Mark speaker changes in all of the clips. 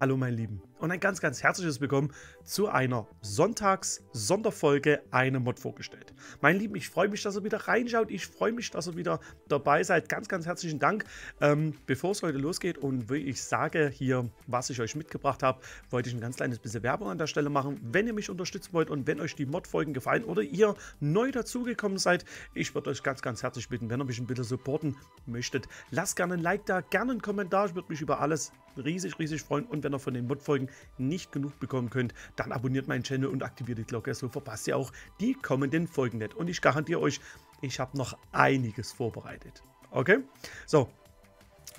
Speaker 1: Hallo mein Lieben und ein ganz ganz herzliches Willkommen zu einer Sonntags-Sonderfolge Eine Mod vorgestellt. Mein Lieben, ich freue mich, dass ihr wieder reinschaut, ich freue mich, dass ihr wieder dabei seid. Ganz ganz herzlichen Dank. Ähm, bevor es heute losgeht und wie ich sage hier, was ich euch mitgebracht habe, wollte ich ein ganz kleines bisschen Werbung an der Stelle machen. Wenn ihr mich unterstützen wollt und wenn euch die Mod-Folgen gefallen oder ihr neu dazugekommen seid, ich würde euch ganz ganz herzlich bitten, wenn ihr mich ein bisschen supporten möchtet, lasst gerne ein Like da, gerne einen Kommentar, ich würde mich über alles riesig riesig freuen und und wenn ihr von den Mod-Folgen nicht genug bekommen könnt, dann abonniert meinen Channel und aktiviert die Glocke. So verpasst ihr auch die kommenden Folgen nicht. Und ich garantiere euch, ich habe noch einiges vorbereitet. Okay? So,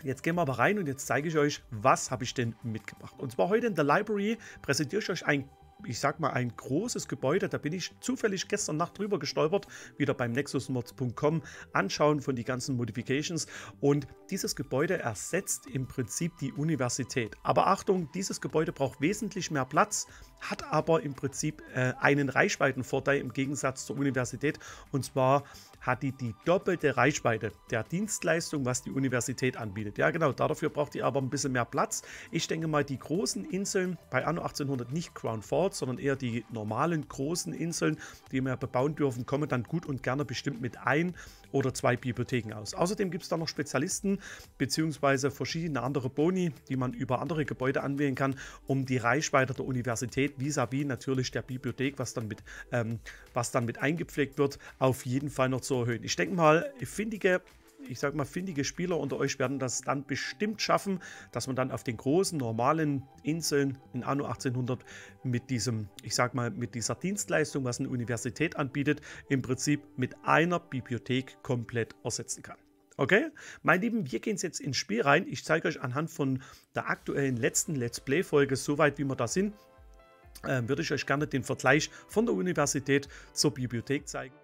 Speaker 1: Jetzt gehen wir aber rein und jetzt zeige ich euch, was habe ich denn mitgebracht. Und zwar heute in der Library präsentiere ich euch ein ich sag mal, ein großes Gebäude. Da bin ich zufällig gestern Nacht drüber gestolpert, wieder beim nexusmods.com anschauen von die ganzen Modifications. Und dieses Gebäude ersetzt im Prinzip die Universität. Aber Achtung, dieses Gebäude braucht wesentlich mehr Platz, hat aber im Prinzip äh, einen Reichweitenvorteil im Gegensatz zur Universität. Und zwar hat die die doppelte Reichweite der Dienstleistung, was die Universität anbietet. Ja, genau, dafür braucht die aber ein bisschen mehr Platz. Ich denke mal, die großen Inseln bei Anno 1800 nicht Crown Falls, gebaut, sondern eher die normalen großen Inseln, die wir bebauen dürfen, kommen dann gut und gerne bestimmt mit ein oder zwei Bibliotheken aus. Außerdem gibt es da noch Spezialisten bzw. verschiedene andere Boni, die man über andere Gebäude anwählen kann, um die Reichweite der Universität vis-à-vis -vis natürlich der Bibliothek, was dann, mit, ähm, was dann mit eingepflegt wird, auf jeden Fall noch zu erhöhen. Ich denke mal, ich finde, ich sag mal, findige Spieler unter euch werden das dann bestimmt schaffen, dass man dann auf den großen, normalen Inseln in Anno 1800 mit diesem, ich sag mal, mit dieser Dienstleistung, was eine Universität anbietet, im Prinzip mit einer Bibliothek komplett ersetzen kann. Okay? Mein Lieben, wir gehen jetzt ins Spiel rein. Ich zeige euch anhand von der aktuellen letzten Let's Play-Folge, soweit wie wir da sind, äh, würde ich euch gerne den Vergleich von der Universität zur Bibliothek zeigen.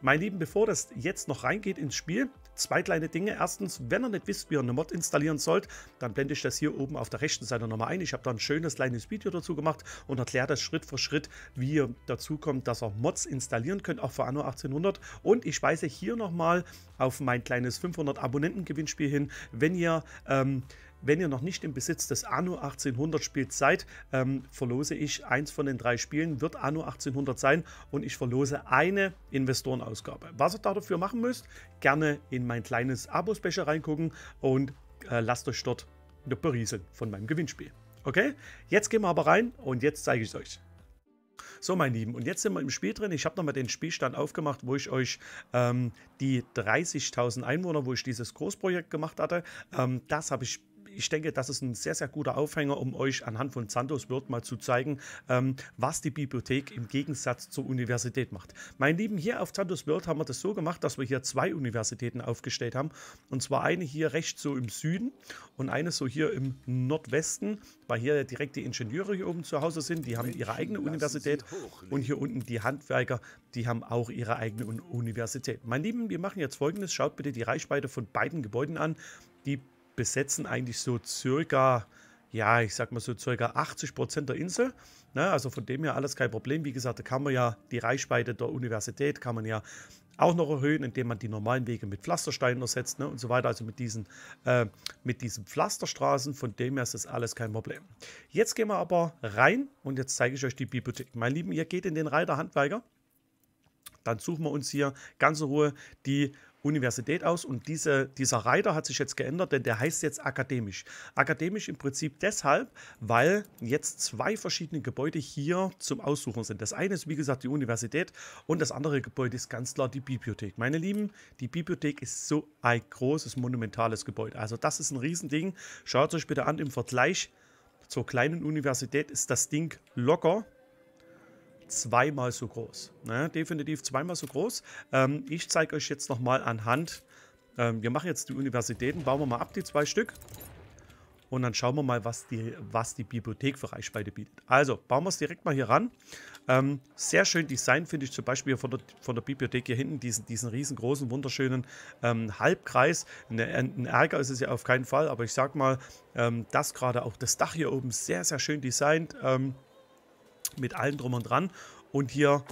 Speaker 1: Mein Lieben, bevor das jetzt noch reingeht ins Spiel, zwei kleine Dinge. Erstens, wenn ihr nicht wisst, wie ihr eine Mod installieren sollt, dann blende ich das hier oben auf der rechten Seite nochmal ein. Ich habe da ein schönes kleines Video dazu gemacht und erkläre das Schritt für Schritt, wie ihr dazu kommt, dass ihr Mods installieren könnt, auch für Anno 1800. Und ich weise hier nochmal auf mein kleines 500 Abonnenten Gewinnspiel hin. Wenn ihr ähm, wenn ihr noch nicht im Besitz des Anno 1800 Spiels seid, ähm, verlose ich eins von den drei Spielen, wird Anno 1800 sein und ich verlose eine Investorenausgabe. Was ihr dafür machen müsst, gerne in mein kleines Abo-Special reingucken und äh, lasst euch dort berieseln von meinem Gewinnspiel. Okay, jetzt gehen wir aber rein und jetzt zeige ich es euch. So, meine Lieben, und jetzt sind wir im Spiel drin. Ich habe nochmal den Spielstand aufgemacht, wo ich euch ähm, die 30.000 Einwohner, wo ich dieses Großprojekt gemacht hatte, ähm, das habe ich ich denke, das ist ein sehr, sehr guter Aufhänger, um euch anhand von Santos Word mal zu zeigen, ähm, was die Bibliothek im Gegensatz zur Universität macht. Mein Lieben, hier auf Santos Word haben wir das so gemacht, dass wir hier zwei Universitäten aufgestellt haben. Und zwar eine hier rechts so im Süden und eine so hier im Nordwesten, weil hier direkt die Ingenieure hier oben zu Hause sind. Die haben ihre eigene Universität. Und hier unten die Handwerker, die haben auch ihre eigene Universität. Mein Lieben, wir machen jetzt folgendes. Schaut bitte die Reichweite von beiden Gebäuden an. Die besetzen eigentlich so circa, ja, ich sag mal so circa 80 Prozent der Insel. Ne? Also von dem her alles kein Problem. Wie gesagt, da kann man ja die Reichweite der Universität kann man ja auch noch erhöhen, indem man die normalen Wege mit Pflastersteinen ersetzt ne, und so weiter, also mit diesen, äh, mit diesen Pflasterstraßen. Von dem her ist das alles kein Problem. Jetzt gehen wir aber rein und jetzt zeige ich euch die Bibliothek. Mein Lieben, ihr geht in den Reiter Handwerker. Dann suchen wir uns hier ganz in Ruhe die Universität aus und diese, dieser Reiter hat sich jetzt geändert, denn der heißt jetzt akademisch. Akademisch im Prinzip deshalb, weil jetzt zwei verschiedene Gebäude hier zum Aussuchen sind. Das eine ist wie gesagt die Universität und das andere Gebäude ist ganz klar die Bibliothek. Meine Lieben, die Bibliothek ist so ein großes, monumentales Gebäude. Also das ist ein Riesending. Schaut euch bitte an, im Vergleich zur kleinen Universität ist das Ding locker zweimal so groß. Ne? Definitiv zweimal so groß. Ähm, ich zeige euch jetzt nochmal anhand, ähm, wir machen jetzt die Universitäten, bauen wir mal ab, die zwei Stück. Und dann schauen wir mal, was die, was die Bibliothek für Reichweite bietet. Also, bauen wir es direkt mal hier ran. Ähm, sehr schön Design finde ich zum Beispiel von der, von der Bibliothek hier hinten, diesen, diesen riesengroßen, wunderschönen ähm, Halbkreis. Ne, ein, Ärger ist es ja auf keinen Fall, aber ich sag mal, ähm, das gerade auch, das Dach hier oben, sehr, sehr schön designt. Ähm, mit allem drum und dran. Und hier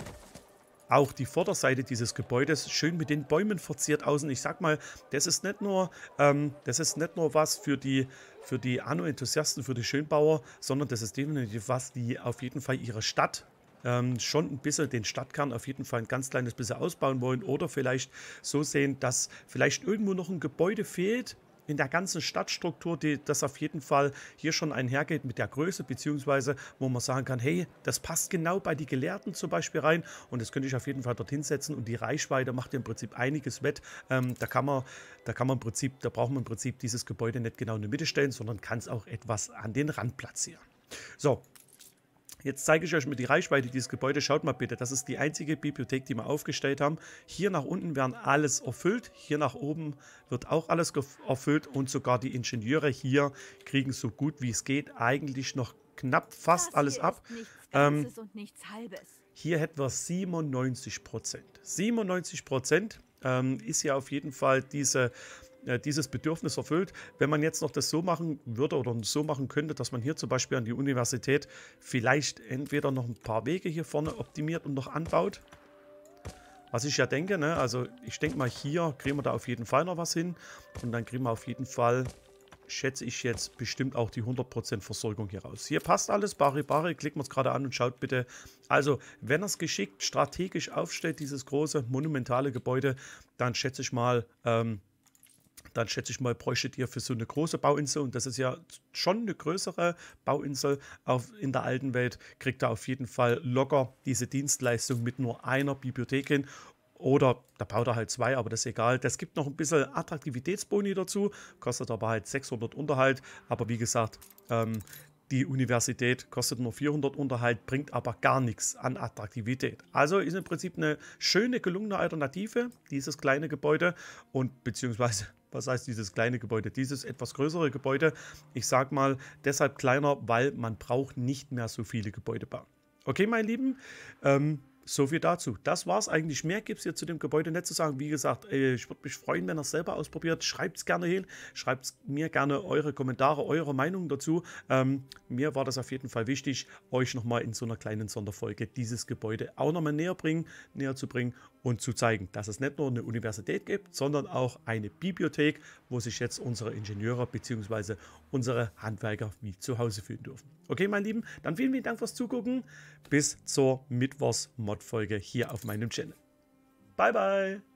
Speaker 1: auch die Vorderseite dieses Gebäudes schön mit den Bäumen verziert außen. Ich sag mal, das ist nicht nur, ähm, das ist nicht nur was für die, für die Anno-Enthusiasten, für die Schönbauer, sondern das ist definitiv was, die auf jeden Fall ihre Stadt ähm, schon ein bisschen den Stadtkern auf jeden Fall ein ganz kleines bisschen ausbauen wollen oder vielleicht so sehen, dass vielleicht irgendwo noch ein Gebäude fehlt, in der ganzen Stadtstruktur, die, das auf jeden Fall hier schon einhergeht mit der Größe, beziehungsweise wo man sagen kann, hey, das passt genau bei die Gelehrten zum Beispiel rein und das könnte ich auf jeden Fall dorthin setzen und die Reichweite macht im Prinzip einiges wett. Ähm, da kann man, da kann man im Prinzip, da braucht man im Prinzip dieses Gebäude nicht genau in die Mitte stellen, sondern kann es auch etwas an den Rand platzieren. So, Jetzt zeige ich euch mal die Reichweite dieses Gebäudes. Schaut mal bitte, das ist die einzige Bibliothek, die wir aufgestellt haben. Hier nach unten werden alles erfüllt, hier nach oben wird auch alles erfüllt und sogar die Ingenieure hier kriegen so gut wie es geht eigentlich noch knapp fast alles ab. Ähm, hier hätten wir 97 Prozent. 97 Prozent ähm, ist ja auf jeden Fall diese äh, dieses Bedürfnis erfüllt. Wenn man jetzt noch das so machen würde oder so machen könnte, dass man hier zum Beispiel an die Universität vielleicht entweder noch ein paar Wege hier vorne optimiert und noch anbaut. Was ich ja denke, ne? also ich denke mal hier kriegen wir da auf jeden Fall noch was hin. Und dann kriegen wir auf jeden Fall, schätze ich jetzt, bestimmt auch die 100% Versorgung hier raus. Hier passt alles, Bari Bari, klicken wir es gerade an und schaut bitte. Also, wenn er es geschickt strategisch aufstellt, dieses große monumentale Gebäude, dann schätze ich mal, ähm, dann schätze ich mal, bräuchtet ihr für so eine große Bauinsel, und das ist ja schon eine größere Bauinsel auf, in der alten Welt, kriegt ihr auf jeden Fall locker diese Dienstleistung mit nur einer Bibliothekin. Oder da baut er halt zwei, aber das ist egal. Das gibt noch ein bisschen Attraktivitätsboni dazu, kostet aber halt 600 Unterhalt. Aber wie gesagt, ähm, die Universität kostet nur 400 Unterhalt, bringt aber gar nichts an Attraktivität. Also ist im Prinzip eine schöne, gelungene Alternative, dieses kleine Gebäude und beziehungsweise was heißt dieses kleine Gebäude, dieses etwas größere Gebäude. Ich sage mal deshalb kleiner, weil man braucht nicht mehr so viele Gebäude bauen. Okay, meine Lieben, ähm, so viel dazu. Das war es eigentlich. Mehr gibt es hier zu dem Gebäude nicht zu sagen. Wie gesagt, äh, ich würde mich freuen, wenn ihr es selber ausprobiert. Schreibt es gerne hin. Schreibt mir gerne eure Kommentare, eure Meinung dazu. Ähm, mir war das auf jeden Fall wichtig, euch nochmal in so einer kleinen Sonderfolge dieses Gebäude auch nochmal näher, näher zu bringen und zu zeigen, dass es nicht nur eine Universität gibt, sondern auch eine Bibliothek, wo sich jetzt unsere Ingenieure bzw. unsere Handwerker wie zu Hause fühlen dürfen. Okay, meine Lieben, dann vielen, vielen Dank fürs Zugucken. Bis zur Mittwochs-Mod-Folge hier auf meinem Channel. Bye, bye!